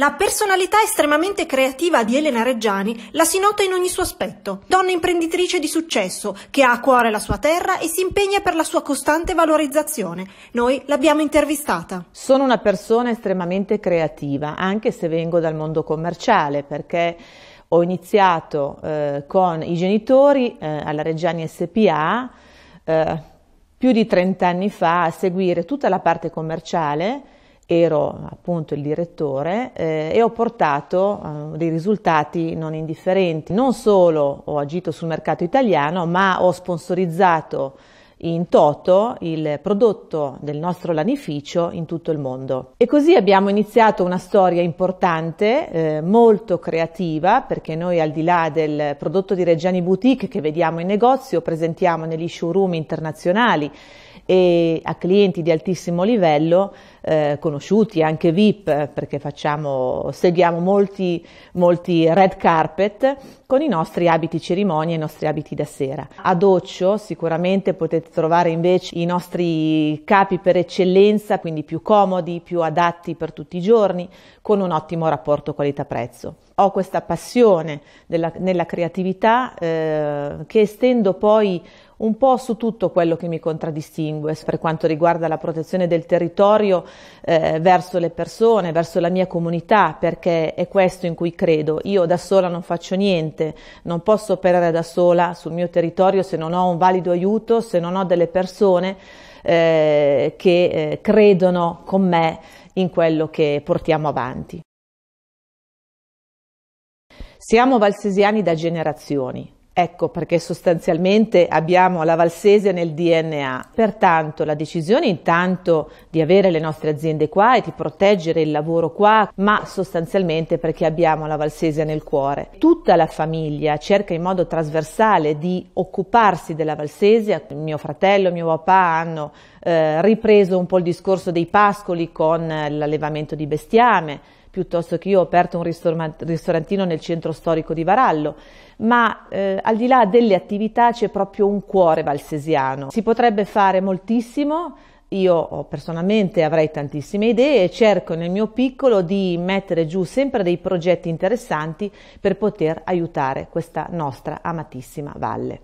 La personalità estremamente creativa di Elena Reggiani la si nota in ogni suo aspetto. Donna imprenditrice di successo, che ha a cuore la sua terra e si impegna per la sua costante valorizzazione. Noi l'abbiamo intervistata. Sono una persona estremamente creativa, anche se vengo dal mondo commerciale, perché ho iniziato eh, con i genitori eh, alla Reggiani SPA eh, più di 30 anni fa a seguire tutta la parte commerciale ero appunto il direttore eh, e ho portato eh, dei risultati non indifferenti. Non solo ho agito sul mercato italiano, ma ho sponsorizzato in toto il prodotto del nostro lanificio in tutto il mondo. E così abbiamo iniziato una storia importante, eh, molto creativa, perché noi al di là del prodotto di Reggiani Boutique che vediamo in negozio, presentiamo negli showroom internazionali e a clienti di altissimo livello, eh, conosciuti anche VIP, perché facciamo, seguiamo molti, molti red carpet con i nostri abiti cerimonia i nostri abiti da sera. A Doccio sicuramente potete trovare invece i nostri capi per eccellenza, quindi più comodi, più adatti per tutti i giorni, con un ottimo rapporto qualità-prezzo. Ho questa passione della, nella creatività eh, che estendo poi un po' su tutto quello che mi contraddistingue per quanto riguarda la protezione del territorio eh, verso le persone, verso la mia comunità, perché è questo in cui credo. Io da sola non faccio niente, non posso operare da sola sul mio territorio se non ho un valido aiuto, se non ho delle persone eh, che eh, credono con me in quello che portiamo avanti. Siamo valsesiani da generazioni, Ecco perché sostanzialmente abbiamo la Valsesia nel DNA. Pertanto la decisione intanto di avere le nostre aziende qua e di proteggere il lavoro qua, ma sostanzialmente perché abbiamo la Valsesia nel cuore. Tutta la famiglia cerca in modo trasversale di occuparsi della Valsesia. Mio fratello, mio papà hanno eh, ripreso un po' il discorso dei pascoli con eh, l'allevamento di bestiame piuttosto che io ho aperto un ristorantino nel centro storico di Varallo, ma eh, al di là delle attività c'è proprio un cuore valsesiano. Si potrebbe fare moltissimo, io oh, personalmente avrei tantissime idee e cerco nel mio piccolo di mettere giù sempre dei progetti interessanti per poter aiutare questa nostra amatissima valle.